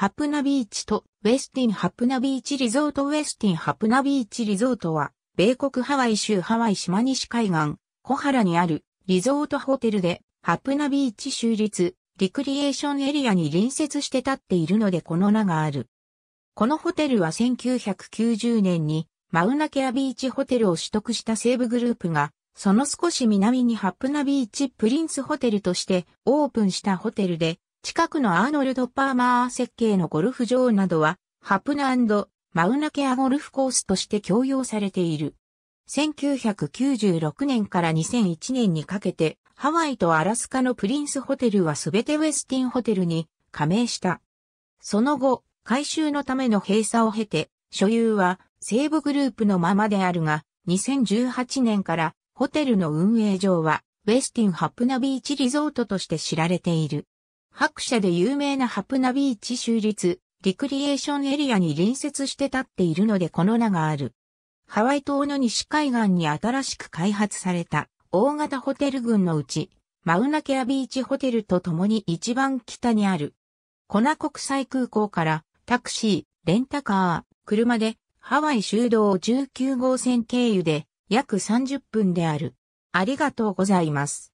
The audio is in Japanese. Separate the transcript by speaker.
Speaker 1: ハプナビーチとウェスティンハプナビーチリゾートウェスティンハプナビーチリゾートは、米国ハワイ州ハワイ島西海岸、小原にあるリゾートホテルで、ハプナビーチ州立、リクリエーションエリアに隣接して立っているのでこの名がある。このホテルは1990年にマウナケアビーチホテルを取得した西部グループが、その少し南にハプナビーチプリンスホテルとしてオープンしたホテルで、近くのアーノルド・パーマー設計のゴルフ場などは、ハプナマウナケアゴルフコースとして供用されている。1996年から2001年にかけて、ハワイとアラスカのプリンスホテルはすべてウェスティンホテルに加盟した。その後、改修のための閉鎖を経て、所有は西部グループのままであるが、2018年からホテルの運営上は、ウェスティンハプナビーチリゾートとして知られている。白社で有名なハプナビーチ州立、リクリエーションエリアに隣接して立っているのでこの名がある。ハワイ島の西海岸に新しく開発された大型ホテル群のうち、マウナケアビーチホテルと共に一番北にある。コナ国際空港からタクシー、レンタカー、車でハワイ修道19号線経由で約30分である。ありがとうございます。